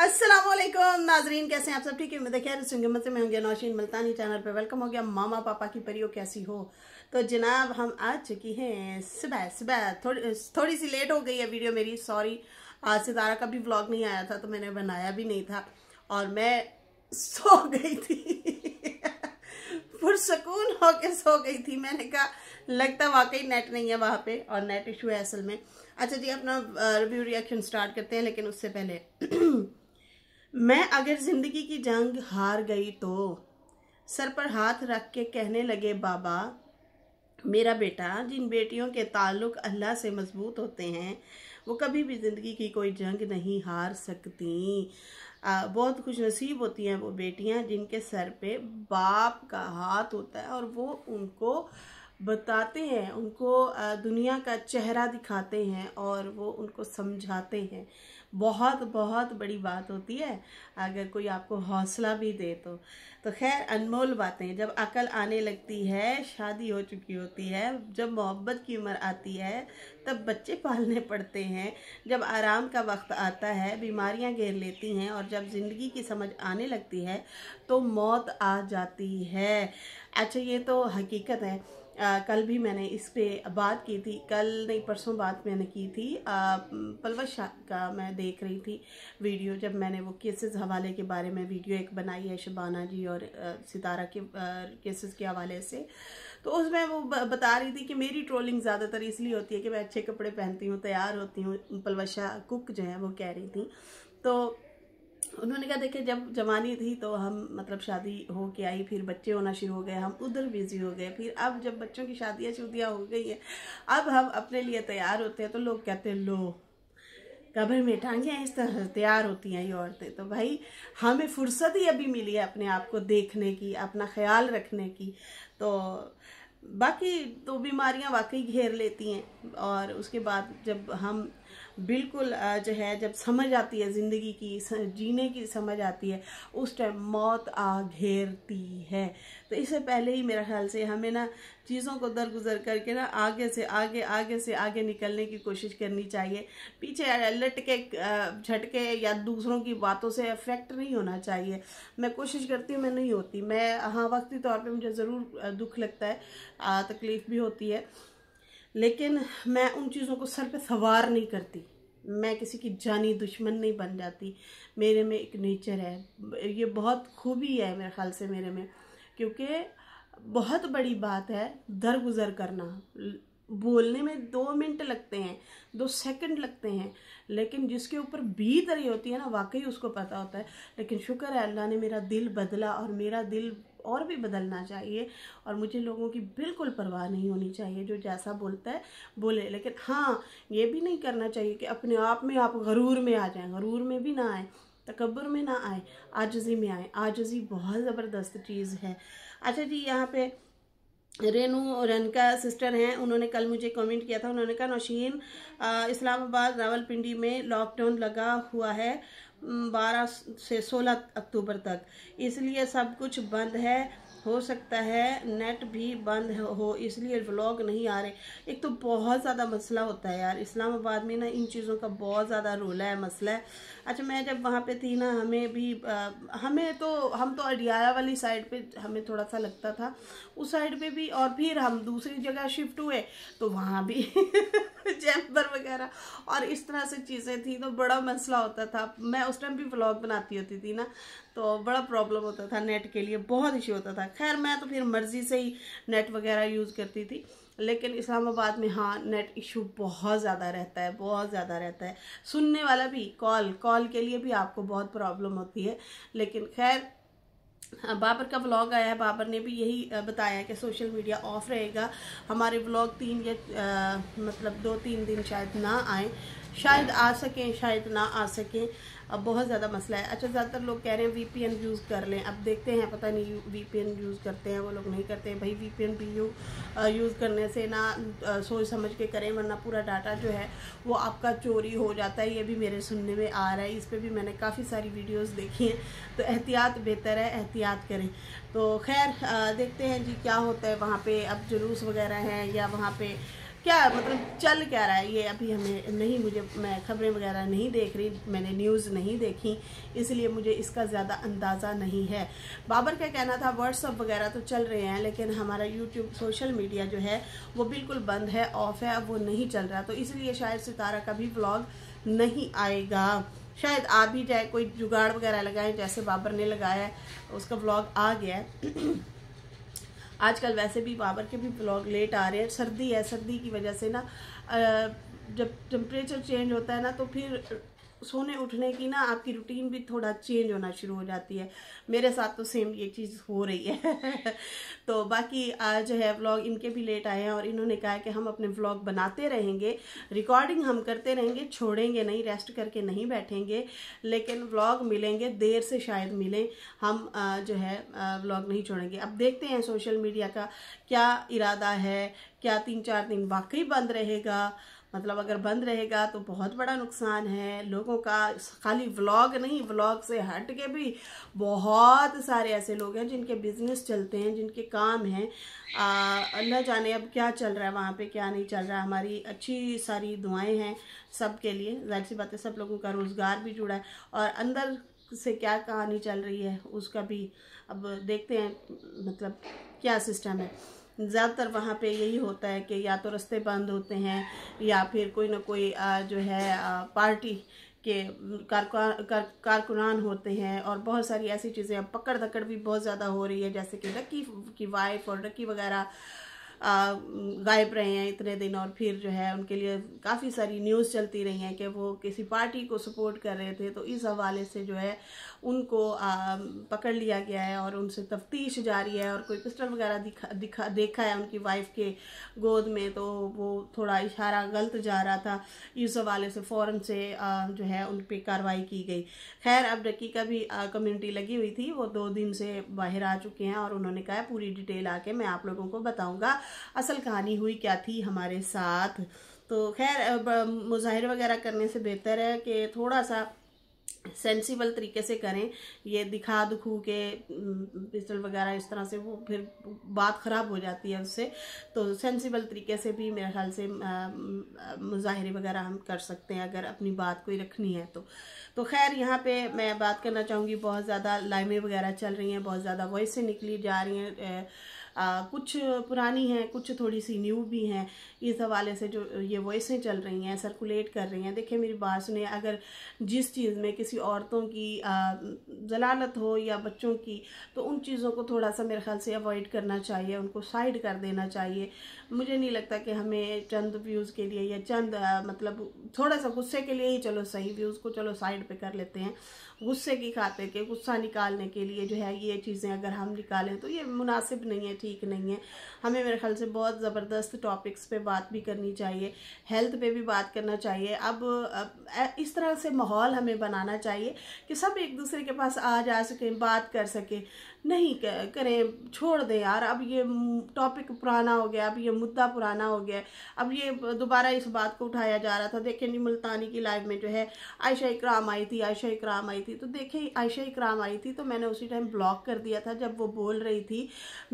असलम नाजरीन कैसे हैं आप सब ठीक है देखिए खैर मत से मैं होंगे नौशीन मल्तानी चैनल पर वेलकम हो गया मामा पापा की परियो कैसी हो तो जनाब हम आ चुकी हैं सुबह सुबह थोड़ी थोड़ी सी लेट हो गई है वीडियो मेरी सॉरी आज सितारा का भी व्लॉग नहीं आया था तो मैंने बनाया भी नहीं था और मैं सो गई थी पुरसकून होके सो गई थी मैंने कहा लगता वाकई नेट नहीं है वहाँ पर और नेट इशू है असल में अच्छा जी अपना रिव्यू रिएक्शन स्टार्ट करते हैं लेकिन उससे पहले मैं अगर जिंदगी की जंग हार गई तो सर पर हाथ रख के कहने लगे बाबा मेरा बेटा जिन बेटियों के ताल्लुक अल्लाह से मजबूत होते हैं वो कभी भी ज़िंदगी की कोई जंग नहीं हार सकती आ, बहुत खुश नसीब होती हैं वो बेटियां जिनके सर पे बाप का हाथ होता है और वो उनको बताते हैं उनको दुनिया का चेहरा दिखाते हैं और वो उनको समझाते हैं बहुत बहुत बड़ी बात होती है अगर कोई आपको हौसला भी दे तो तो खैर अनमोल बातें जब अकल आने लगती है शादी हो चुकी होती है जब मोहब्बत की उम्र आती है तब बच्चे पालने पड़ते हैं जब आराम का वक्त आता है बीमारियां घेर लेती हैं और जब ज़िंदगी की समझ आने लगती है तो मौत आ जाती है अच्छा ये तो हकीकत है आ, कल भी मैंने इस पर बात की थी कल नहीं परसों बात मैंने की थी शाह का मैं देख रही थी वीडियो जब मैंने वो केसेस हवाले के बारे में वीडियो एक बनाई है शबाना जी और आ, सितारा के केसेस के हवाले से तो उसमें वो बता रही थी कि मेरी ट्रोलिंग ज़्यादातर इसलिए होती है कि मैं अच्छे कपड़े पहनती हूँ तैयार होती हूँ शाह कुक जो है वो कह रही थी तो उन्होंने कहा देखिए जब जवानी थी तो हम मतलब शादी हो के आई फिर बच्चे होना शुरू हो गए हम उधर बिजी हो गए फिर अब जब बच्चों की शादियाँ शुदियाँ हो गई हैं अब हम अपने लिए तैयार होते हैं तो लोग कहते हैं लो कब्र में टांगे इस तरह तैयार होती हैं ये औरतें तो भाई हमें फुर्सत ही अभी मिली है अपने आप को देखने की अपना ख्याल रखने की तो बाकी तो बीमारियां वाकई घेर लेती हैं और उसके बाद जब हम बिल्कुल जो है जब समझ आती है ज़िंदगी की जीने की समझ आती है उस टाइम मौत आ घेरती है तो इससे पहले ही मेरा ख्याल से हमें ना चीज़ों को दरगुजर करके ना आगे से आगे आगे से आगे निकलने की कोशिश करनी चाहिए पीछे लटके झटके या दूसरों की बातों से अफेक्ट नहीं होना चाहिए मैं कोशिश करती हूँ मैं नहीं होती मैं हाँ वक्ती तौर पर मुझे ज़रूर दुख लगता है तकलीफ़ भी होती है लेकिन मैं उन चीज़ों को सर पे सवार नहीं करती मैं किसी की जानी दुश्मन नहीं बन जाती मेरे में एक नेचर है ये बहुत खूबी है मेरे ख्याल से मेरे में क्योंकि बहुत बड़ी बात है दरगुजर करना बोलने में दो मिनट लगते हैं दो सेकंड लगते हैं लेकिन जिसके ऊपर बीत रही होती है ना वाकई उसको पता होता है लेकिन शुक्र है अल्लाह ने मेरा दिल बदला और मेरा दिल और भी बदलना चाहिए और मुझे लोगों की बिल्कुल परवाह नहीं होनी चाहिए जो जैसा बोलता है बोले लेकिन हाँ ये भी नहीं करना चाहिए कि अपने आप में आप गरूर में आ जाएं गरूर में भी ना आए तकबर में ना आए आजजी में आए आजजी बहुत ज़बरदस्त चीज़ है अच्छा जी यहाँ पे रेनू रनका सिस्टर हैं उन्होंने कल मुझे कमेंट किया था उन्होंने कहा नौशीन इस्लामाबाद रावलपिंडी में लॉकडाउन लगा हुआ है बारह से सोलह अक्टूबर तक इसलिए सब कुछ बंद है हो सकता है नेट भी बंद हो इसलिए व्लॉग नहीं आ रहे एक तो बहुत ज़्यादा मसला होता है यार इस्लामाबाद में ना इन चीज़ों का बहुत ज़्यादा रोला है मसला है अच्छा मैं जब वहाँ पे थी ना हमें भी आ, हमें तो हम तो अडियारा वाली साइड पे हमें थोड़ा सा लगता था उस साइड पे भी और फिर हम दूसरी जगह शिफ्ट हुए तो वहाँ भी चैम्बर वगैरह और इस तरह से चीज़ें थी तो बड़ा मसला होता था मैं उस टाइम भी ब्लॉग बनाती होती थी ना तो बड़ा प्रॉब्लम होता था नेट के लिए बहुत इशू होता था खैर मैं तो फिर मर्ज़ी से ही नेट वगैरह यूज़ करती थी लेकिन इस्लामाबाद में हाँ नेट इशू बहुत ज़्यादा रहता है बहुत ज़्यादा रहता है सुनने वाला भी कॉल कॉल के लिए भी आपको बहुत प्रॉब्लम होती है लेकिन खैर बाबर का व्लॉग आया है बाबर ने भी यही बताया कि सोशल मीडिया ऑफ रहेगा हमारे व्लॉग तीन या मतलब दो तीन दिन शायद ना आए शायद आ सकें शायद ना आ सकें अब बहुत ज़्यादा मसला है अच्छा ज़्यादातर लोग कह रहे हैं वीपीएन यूज़ कर लें अब देखते हैं पता नहीं वीपीएन यूज़ करते हैं वो लोग नहीं करते हैं भाई वीपीएन भी यू यूज़ करने से ना सोच समझ के करें वरना पूरा डाटा जो है वो आपका चोरी हो जाता है ये भी मेरे सुनने में आ रहा है इस पर भी मैंने काफ़ी सारी वीडियोज़ देखी हैं तो एहतियात बेहतर है एहतियात करें तो खैर देखते हैं जी क्या होता है वहाँ पर अब जुलूस वगैरह हैं या वहाँ पर क्या मतलब चल क्या रहा है ये अभी हमें नहीं मुझे मैं खबरें वगैरह नहीं देख रही मैंने न्यूज़ नहीं देखी इसलिए मुझे इसका ज़्यादा अंदाज़ा नहीं है बाबर का कहना था व्हाट्सअप वगैरह तो चल रहे हैं लेकिन हमारा यूट्यूब सोशल मीडिया जो है वो बिल्कुल बंद है ऑफ है अब वो नहीं चल रहा तो इसलिए शायद सितारा का भी ब्लॉग नहीं आएगा शायद आ भी जाए कोई जुगाड़ वगैरह लगाएं जैसे बाबर ने लगाया उसका ब्लॉग आ गया आजकल वैसे भी बाबर के भी ब्लॉग लेट आ रहे हैं सर्दी है सर्दी की वजह से ना जब टेम्परेचर चेंज होता है ना तो फिर सोने उठने की ना आपकी रूटीन भी थोड़ा चेंज होना शुरू हो जाती है मेरे साथ तो सेम ये चीज़ हो रही है तो बाकी आज है व्लॉग इनके भी लेट आए हैं और इन्होंने कहा कि हम अपने व्लॉग बनाते रहेंगे रिकॉर्डिंग हम करते रहेंगे छोड़ेंगे नहीं रेस्ट करके नहीं बैठेंगे लेकिन व्लॉग मिलेंगे देर से शायद मिलें हम जो है व्लॉग नहीं छोड़ेंगे अब देखते हैं सोशल मीडिया का क्या इरादा है क्या तीन चार दिन वाकई बंद रहेगा मतलब अगर बंद रहेगा तो बहुत बड़ा नुकसान है लोगों का खाली व्लॉग नहीं व्लॉग से हट के भी बहुत सारे ऐसे लोग हैं जिनके बिजनेस चलते हैं जिनके काम हैं अल्लाह जाने अब क्या चल रहा है वहाँ पे क्या नहीं चल रहा है हमारी अच्छी सारी दुआएं हैं सब के लिए जाहिर सी बात है सब लोगों का रोज़गार भी जुड़ा है और अंदर से क्या कहानी चल रही है उसका भी अब देखते हैं मतलब क्या सिस्टम है ज़्यादातर वहाँ पे यही होता है कि या तो रास्ते बंद होते हैं या फिर कोई ना कोई जो है पार्टी के कारकुनान होते हैं और बहुत सारी ऐसी चीज़ें अब पकड़ धकड़ भी बहुत ज़्यादा हो रही है जैसे कि रक्की की वाइफ और रक्की वगैरह गायब रहे हैं इतने दिन और फिर जो है उनके लिए काफ़ी सारी न्यूज़ चलती रही हैं कि वो किसी पार्टी को सपोर्ट कर रहे थे तो इस हवाले से जो है उनको पकड़ लिया गया है और उनसे तफ्तीश जारी है और कोई पिस्टल वगैरह दिखा दिखा देखा है उनकी वाइफ के गोद में तो वो थोड़ा इशारा गलत जा रहा था इस हवाले से फ़ौर से जो है उन पर कार्रवाई की गई खैर अब डकी का भी कम्यूनिटी लगी हुई थी वो दो दिन से बाहर आ चुके हैं और उन्होंने कहा पूरी डिटेल आके मैं आप लोगों को बताऊँगा असल कहानी हुई क्या थी हमारे साथ तो खैर मुजाहिर वगैरह करने से बेहतर है कि थोड़ा सा सेंसिबल तरीके से करें ये दिखा दुखू के पिस्टल वगैरह इस तरह से वो फिर बात ख़राब हो जाती है उससे तो सेंसिबल तरीके से भी मेरे ख्याल से मुजाहरे वगैरह हम कर सकते हैं अगर अपनी बात कोई रखनी है तो तो खैर यहाँ पे मैं बात करना चाहूँगी बहुत ज़्यादा लाइमें वगैरह चल रही हैं बहुत ज़्यादा वॉइस से निकली जा रही हैं आ, कुछ पुरानी हैं कुछ थोड़ी सी न्यू भी हैं इस हवाले से जो ये वॉइसें चल रही हैं सर्कुलेट कर रही हैं देखिए मेरी बात सुने अगर जिस चीज़ में किसी औरतों की जलालत हो या बच्चों की तो उन चीज़ों को थोड़ा सा मेरे ख्याल से अवॉइड करना चाहिए उनको साइड कर देना चाहिए मुझे नहीं लगता कि हमें चंद व्यूज़ के लिए या चंद आ, मतलब थोड़ा सा गुस्से के लिए ही चलो सही व्यूज़ को चलो साइड पर कर लेते हैं गुस्से की खाते के गुस्सा निकालने के लिए जो है ये चीज़ें अगर हम निकालें तो ये मुनासिब नहीं है ठीक ठीक नहीं है हमें मेरे ख्याल से बहुत ज़बरदस्त टॉपिक्स पे बात भी करनी चाहिए हेल्थ पे भी बात करना चाहिए अब, अब इस तरह से माहौल हमें बनाना चाहिए कि सब एक दूसरे के पास आ जा सकें बात कर सकें नहीं करें छोड़ दें यार अब ये टॉपिक पुराना हो गया अब ये मुद्दा पुराना हो गया अब ये दोबारा इस बात को उठाया जा रहा था देखें जी मुल्तानी की लाइफ में जो है आयशा इकराम आई थी आयशा इकराम आई थी तो देखें आयशा इकराम आई थी तो मैंने उसी टाइम ब्लॉक कर दिया था जब वो बोल रही थी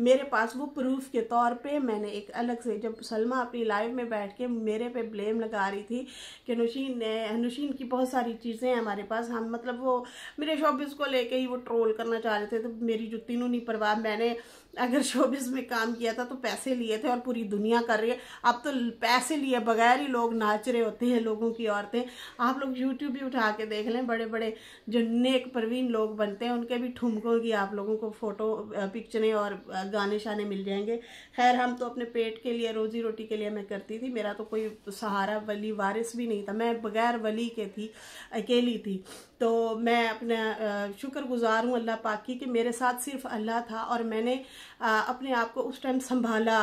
मेरे पास वो प्रूफ के तौर पे मैंने एक अलग से जब सलमा अपनी लाइव में बैठ के मेरे पे ब्लेम लगा रही थी कि नुशीन ने नुशीन की बहुत सारी चीज़ें हैं हमारे पास हम मतलब वो मेरे शॉपिस को लेके ही वो ट्रोल करना चाह रहे थे तो मेरी जुत्ती नहीं परवाह मैंने अगर शोबिस में काम किया था तो पैसे लिए थे और पूरी दुनिया कर रही है अब तो पैसे लिए बगैर ही लोग नाच रहे होते हैं लोगों की औरतें आप लोग यूट्यूब भी उठा के देख लें बड़े बड़े जो नेक प्रवीण लोग बनते हैं उनके भी ठुमकों की आप लोगों को फ़ोटो पिक्चरें और गाने शाने मिल जाएंगे खैर हम तो अपने पेट के लिए रोज़ी रोटी के लिए मैं करती थी मेरा तो कोई सहारा वली वारिस भी नहीं था मैं बगैर वली के थी अकेली थी तो मैं अपना शुक्र गुजार हूँ अल्लाह पाक की कि मेरे साथ सिर्फ अल्लाह था और मैंने अपने आप को उस टाइम संभाला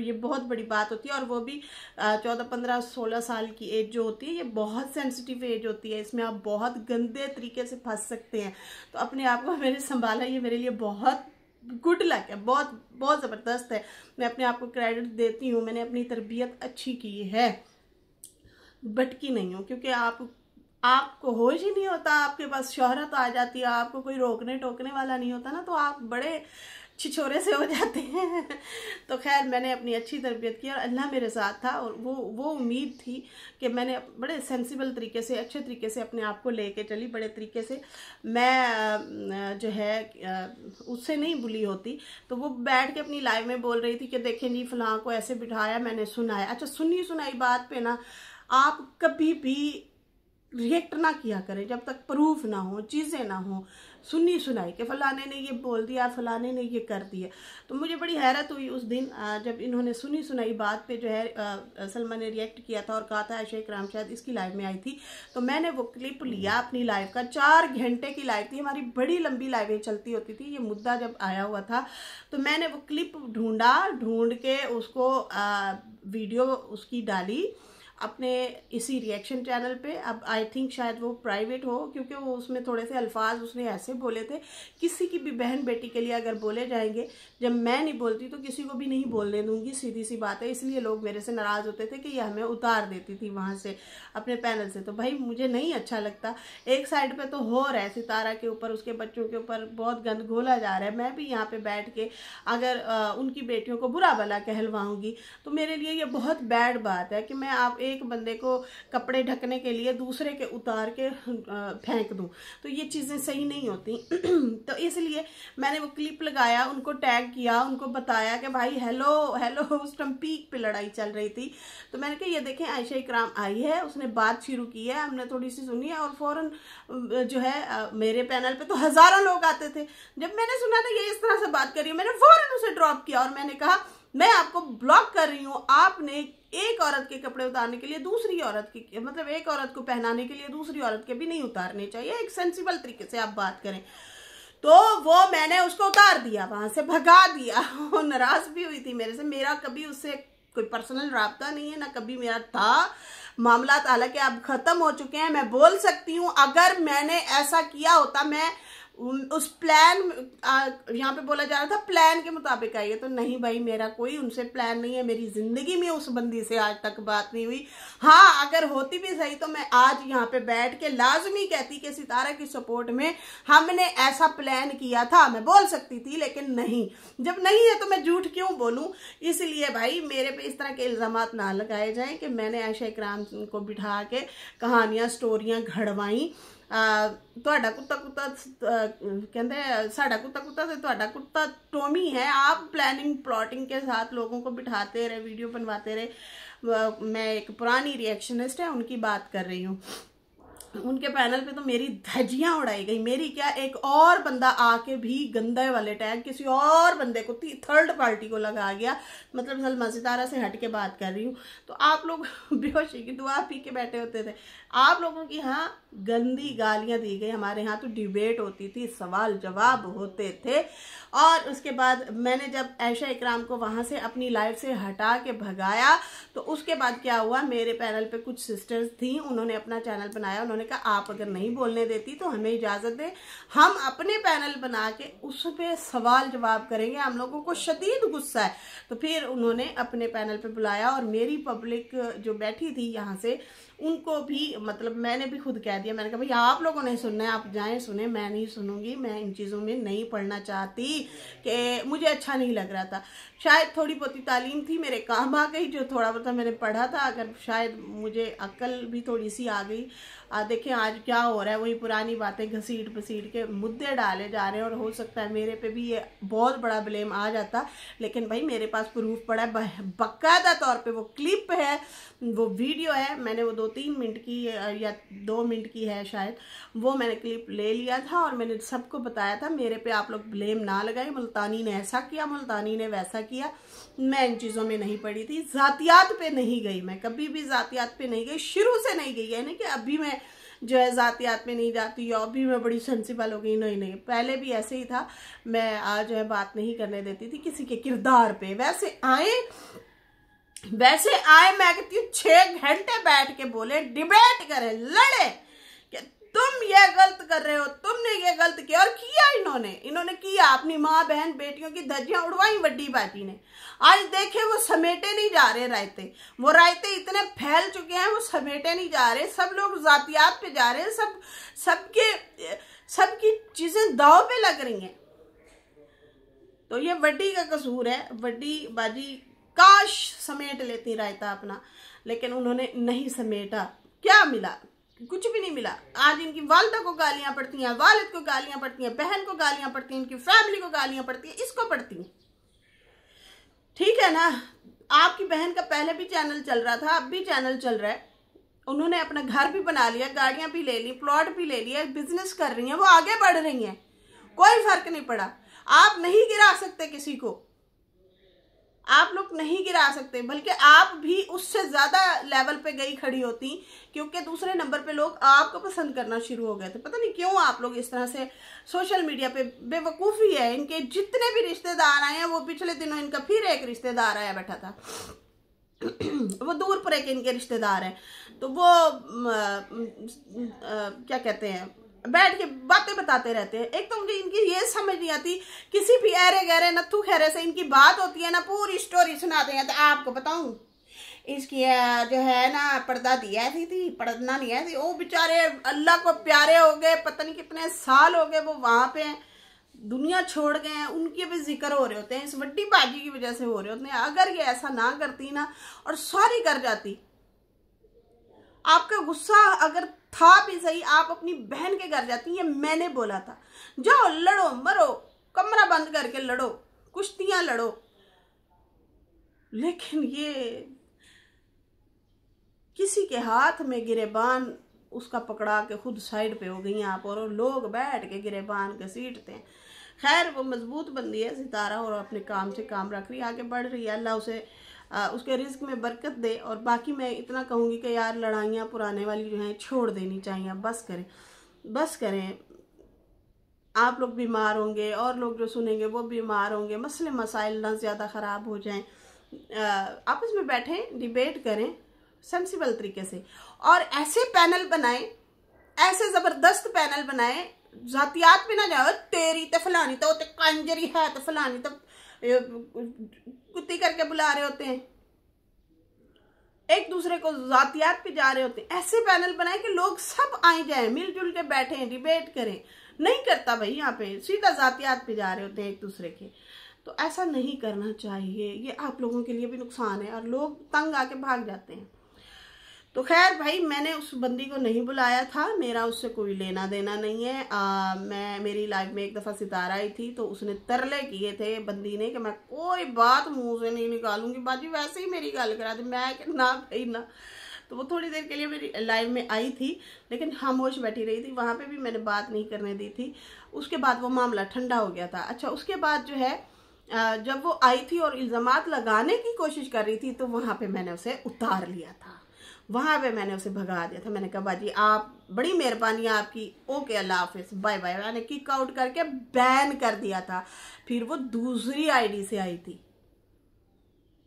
ये बहुत बड़ी बात होती है और वो भी चौदह पंद्रह सोलह साल की एज जो होती है ये बहुत सेंसिटिव एज होती है इसमें आप बहुत गंदे तरीके से फंस सकते हैं तो अपने आप को मैंने संभाला ये मेरे लिए बहुत गुड लक है बहुत बहुत ज़बरदस्त है मैं अपने आप को क्रेडिट देती हूँ मैंने अपनी तरबियत अच्छी की है बटकी नहीं हूँ क्योंकि आप आपको होश ही नहीं होता आपके पास शोहरत आ जाती है आपको कोई रोकने टोकने वाला नहीं होता ना तो आप बड़े छिछोरे से हो जाते हैं तो खैर मैंने अपनी अच्छी तरबियत की और अल्लाह मेरे साथ था और वो वो उम्मीद थी कि मैंने बड़े सेंसिबल तरीके से अच्छे तरीके से अपने आप को लेके चली बड़े तरीके से मैं जो है उससे नहीं भुली होती तो वो बैठ के अपनी लाइव में बोल रही थी कि देखें जी फलां को ऐसे बिठाया मैंने सुनाया अच्छा सुनी सुनाई बात पर ना आप कभी भी रिएक्ट ना किया करें जब तक प्रूफ ना हो चीज़ें ना हो सुनी सुनाई कि फ़लाने ने ये बोल दिया फ़लाने ने ये कर दिया तो मुझे बड़ी हैरत हुई उस दिन जब इन्होंने सुनी सुनाई बात पे जो है सलमान ने रिएक्ट किया था और कहा था अशेख राम शायद इसकी लाइव में आई थी तो मैंने वो क्लिप लिया अपनी लाइव का चार घंटे की लाइव थी हमारी बड़ी लंबी लाइवें चलती होती थी ये मुद्दा जब आया हुआ था तो मैंने वो क्लिप ढूँढा ढूँढ के उसको वीडियो उसकी डाली अपने इसी रिएक्शन चैनल पे अब आई थिंक शायद वो प्राइवेट हो क्योंकि वो उसमें थोड़े से अल्फाज उसने ऐसे बोले थे किसी की भी बहन बेटी के लिए अगर बोले जाएंगे जब मैं नहीं बोलती तो किसी को भी नहीं बोलने दूंगी सीधी सी बात है इसलिए लोग मेरे से नाराज़ होते थे कि ये हमें उतार देती थी वहाँ से अपने पैनल से तो भाई मुझे नहीं अच्छा लगता एक साइड पर तो हो रहा है सितारा के ऊपर उसके बच्चों के ऊपर बहुत गंद घोला जा रहा है मैं भी यहाँ पर बैठ के अगर उनकी बेटियों को बुरा भला कहलवाऊँगी तो मेरे लिए ये बहुत बैड बात है कि मैं आप एक बंदे को कपड़े ढकने के लिए दूसरे के उतार के फेंक दूं तो ये चीज़ें सही नहीं होती तो इसलिए मैंने वो क्लिप लगाया उनको टैग किया उनको बताया कि भाई हेलो हेलो उस टाइम पीक पे लड़ाई चल रही थी तो मैंने कहा ये देखें आयशा इकराम आई है उसने बात शुरू की है हमने थोड़ी सी सुनी है और फ़ौरन जो है मेरे पैनल पे तो हज़ारों लोग आते थे जब मैंने सुना था ये इस तरह से बात करी मैंने फ़ौरन उसे ड्रॉप किया और मैंने कहा मैं आपको ब्लॉक कर रही हूँ आपने एक औरत के कपड़े उतारने के लिए दूसरी औरत की मतलब एक औरत को पहनाने के लिए दूसरी औरत के भी नहीं उतारने चाहिए एक सेंसिबल तरीके से आप बात करें तो वो मैंने उसको उतार दिया वहां से भगा दिया वो नाराज भी हुई थी मेरे से मेरा कभी उससे कोई पर्सनल रबता नहीं है ना कभी मेरा था मामला हालांकि अब खत्म हो चुके हैं मैं बोल सकती हूँ अगर मैंने ऐसा किया होता मैं उस प्लान यहाँ पे बोला जा रहा था प्लान के मुताबिक आइए तो नहीं भाई मेरा कोई उनसे प्लान नहीं है मेरी जिंदगी में उस बंदी से आज तक बात नहीं हुई हाँ अगर होती भी सही तो मैं आज यहाँ पे बैठ के लाजमी कहती कि सितारा की सपोर्ट में हमने ऐसा प्लान किया था मैं बोल सकती थी लेकिन नहीं जब नहीं है तो मैं झूठ क्यों बोलूँ इसलिए भाई मेरे पे इस तरह के इल्ज़ाम ना लगाए जाएं कि मैंने ऐशा इकराम को बिठा के कहानियाँ स्टोरियाँ घड़वाई कुत्ता कुत्ता कहते ਕਹਿੰਦੇ ਸਾਡਾ कुत्ता कुत्ता से कुत्ता टोमी है आप प्लानिंग प्लॉटिंग के साथ लोगों को बिठाते रहे वीडियो बनवाते रहे मैं एक पुरानी रिएक्शनिस्ट है उनकी बात कर रही हूँ उनके पैनल पे तो मेरी धजियाँ उड़ाई गई मेरी क्या एक और बंदा आके भी गंदे वाले टैग किसी और बंदे को थर्ड पार्टी को लगा गया मतलब सलमा सितारा से हट के बात कर रही हूँ तो आप लोग बेहोशी की दुआ पी के बैठे होते थे आप लोगों की यहाँ गंदी गालियाँ दी गई हमारे यहाँ तो डिबेट होती थी सवाल जवाब होते थे और उसके बाद मैंने जब ऐशा इकराम को वहाँ से अपनी लाइफ से हटा के भगाया तो उसके बाद क्या हुआ मेरे पैनल पे कुछ सिस्टर्स थी उन्होंने अपना चैनल बनाया उन्होंने कहा आप अगर नहीं बोलने देती तो हमें इजाज़त दें हम अपने पैनल बना के उस पर सवाल जवाब करेंगे हम लोगों को शदीद गुस्सा है तो फिर उन्होंने अपने पैनल पर बुलाया और मेरी पब्लिक जो बैठी थी यहाँ से उनको भी मतलब मैंने भी खुद कह दिया मैंने कहा भाई आप लोगों ने सुनना है आप जाएं सुने मैं नहीं सुनूंगी मैं इन चीज़ों में नहीं पढ़ना चाहती कि मुझे अच्छा नहीं लग रहा था शायद थोड़ी बहुत तालीम थी मेरे काम आ गई जो थोड़ा बहुत मैंने पढ़ा था अगर शायद मुझे अक्ल भी थोड़ी सी आ गई देखें आज क्या हो रहा है वही पुरानी बातें घसीट पसीट के मुद्दे डाले जा रहे हैं और हो सकता है मेरे पे भी ये बहुत बड़ा ब्लेम आ जाता लेकिन भाई मेरे पास प्रूफ पड़ा है बाकायदा तौर पे वो क्लिप है वो वीडियो है मैंने वो दो तीन मिनट की या दो मिनट की है शायद वो मैंने क्लिप ले लिया था और मैंने सबको बताया था मेरे पे आप लोग ब्लेम ना लगाए मुल्तानी ने ऐसा किया मुल्तानी ने वैसा किया मैं इन चीज़ों में नहीं पड़ी थी ज़ातियात पे नहीं गई मैं कभी भी ज़ातियात पे नहीं गई शुरू से नहीं गई यानी कि अभी मैं जो है ज़ातियात में नहीं जाती और भी मैं बड़ी सेंसिबल हो गई नहीं नहीं पहले भी ऐसे ही था मैं आज जो है बात नहीं करने देती थी किसी के किरदार पे वैसे आए वैसे आए मैं कहती हूँ छह घंटे बैठ के बोले डिबेट करे लड़े कि तुम ये गलत कर रहे हो तुमने ये गलत किया और किया इन्होंने इन्होंने किया अपनी माँ बहन बेटियों की धज्जियां उड़वाई वड्डी बाजी ने आज देखे वो समेटे नहीं जा रहे रायते वो रायते इतने फैल चुके हैं वो समेटे नहीं जा रहे सब लोग जातियात पे जा रहे हैं सब सबके सबकी चीजें दाव पे लग रही हैं तो ये वड्डी का कसूर है वड्डी बाजी काश समेट लेती रायता अपना लेकिन उन्होंने नहीं समेटा क्या मिला कुछ भी नहीं मिला आज इनकी वालदा को गालियां पड़ती हैं वालिद को गालियां पड़ती हैं बहन को गालियां पड़ती हैं इनकी फैमिली को गालियां पड़ती हैं इसको पड़ती हैं ठीक है ना आपकी बहन का पहले भी चैनल चल रहा था अब भी चैनल चल रहा है उन्होंने अपना घर भी बना लिया गाड़ियां भी ले ली प्लॉट भी ले लिया बिजनेस कर रही हैं वो आगे बढ़ रही हैं कोई फर्क नहीं पड़ा आप नहीं गिरा सकते किसी को आप लोग नहीं गिरा सकते बल्कि आप भी उससे ज़्यादा लेवल पे गई खड़ी होती क्योंकि दूसरे नंबर पे लोग आपको पसंद करना शुरू हो गए थे पता नहीं क्यों आप लोग इस तरह से सोशल मीडिया पे बेवकूफ़ी है इनके जितने भी रिश्तेदार आए हैं वो पिछले दिनों इनका फिर एक रिश्तेदार आया बैठा था वो दूर पर एक इनके रिश्तेदार हैं तो वो आ, आ, क्या कहते हैं बैठ के बातें बताते रहते हैं एक तो मुझे इनकी ये समझ नहीं आती किसी भी अरे गहरे नथु खेरे से इनकी बात होती है ना पूरी स्टोरी सुनाते हैं तो आपको बताऊं इसकी जो है ना पर्दा दिया थी थी पढ़ना नहीं आई थी वो बेचारे अल्लाह को प्यारे हो गए पता नहीं कितने साल हो गए वो वहाँ पे दुनिया छोड़ गए हैं उनके भी जिक्र हो रहे होते हैं इस वड्डी बाजी की वजह से हो रहे होते हैं अगर ये ऐसा ना करती ना और सॉरी कर जाती आपका गुस्सा अगर था भी सही आप अपनी बहन के घर जाती ये मैंने बोला था जाओ लड़ो मरो कमरा बंद करके लड़ो कुश्तियां लड़ो लेकिन ये किसी के हाथ में गिरेबान उसका पकड़ा के खुद साइड पे हो गई आप और लोग बैठ के गिरेबान के सीटते हैं खैर वो मजबूत बंदी है सितारा और अपने काम से काम रख रही है आगे बढ़ रही है अल्लाह उसे आ, उसके रिस्क में बरकत दे और बाकी मैं इतना कहूँगी कि यार लड़ाइयाँ पुराने वाली जो हैं छोड़ देनी चाहिए बस करें बस करें आप लोग बीमार होंगे और लोग जो सुनेंगे वो बीमार होंगे मसले मसाइल ना ज़्यादा ख़राब हो जाएं आपस में बैठें डिबेट करें सेंसिबल तरीके से और ऐसे पैनल बनाएं ऐसे ज़बरदस्त पैनल बनाएं जातियात भी ना जाओ तेरी तो फलानी तो कंजरी है तो फलानी तो कुत्ती करके बुला रहे होते हैं एक दूसरे को जातियात पे जा रहे होते हैं ऐसे पैनल बनाए कि लोग सब आए जाए मिलजुल के बैठे डिबेट करें नहीं करता भाई यहाँ पे सीधा जातियात पे जा रहे होते हैं एक दूसरे के तो ऐसा नहीं करना चाहिए ये आप लोगों के लिए भी नुकसान है और लोग तंग आके भाग जाते हैं तो खैर भाई मैंने उस बंदी को नहीं बुलाया था मेरा उससे कोई लेना देना नहीं है आ, मैं मेरी लाइफ में एक दफ़ा सितारा आई थी तो उसने तरले किए थे बंदी ने कि मैं कोई बात मुंह से नहीं निकालूंगी बाजी वैसे ही मेरी गल करा दी मैं ना भाई ना तो वो थोड़ी देर के लिए मेरी लाइव में आई थी लेकिन खामोश बैठी रही थी वहाँ पर भी मैंने बात नहीं करने दी थी उसके बाद वो मामला ठंडा हो गया था अच्छा उसके बाद जो है जब वो आई थी और इल्ज़ाम लगाने की कोशिश कर रही थी तो वहाँ पर मैंने उसे उतार लिया था वहाँ पे मैंने उसे भगा दिया था मैंने कहा बाजी आप बड़ी मेहरबानी आपकी ओके अल्लाह हाफिज बाय बाय मैंने किक आउट करके बैन कर दिया था फिर वो दूसरी आईडी से आई थी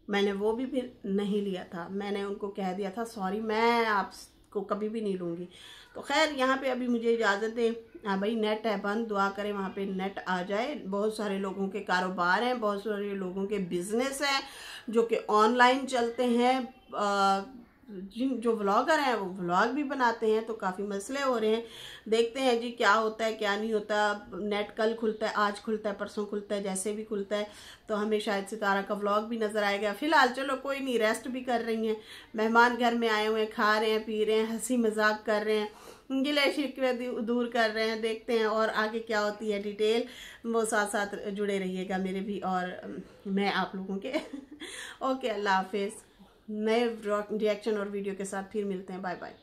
मैंने वो भी फिर नहीं लिया था मैंने उनको कह दिया था सॉरी मैं आपको कभी भी नहीं लूँगी तो खैर यहाँ पे अभी मुझे इजाज़त दें हाँ भाई नेट है बंद दुआ करें वहाँ पे नेट आ जाए बहुत सारे लोगों के कारोबार हैं बहुत सारे लोगों के बिज़नेस हैं जो कि ऑनलाइन चलते हैं आ, जिन जो व्लॉगर हैं वो व्लॉग भी बनाते हैं तो काफ़ी मसले हो रहे हैं देखते हैं जी क्या होता है क्या नहीं होता नेट कल खुलता है आज खुलता है परसों खुलता है जैसे भी खुलता है तो हमें शायद सितारा का व्लॉग भी नज़र आएगा फ़िलहाल चलो कोई नहीं रेस्ट भी कर रही हैं मेहमान घर में आए हुए हैं खा रहे हैं पी रहे हैं हंसी मजाक कर रहे हैं गिले शिकवे दूर कर रहे हैं देखते हैं और आगे क्या होती है डिटेल वो साथ साथ जुड़े रहिएगा मेरे भी और मैं आप लोगों के ओके अल्लाह हाफिज़ नए रिएक्शन और वीडियो के साथ फिर मिलते हैं बाय बाय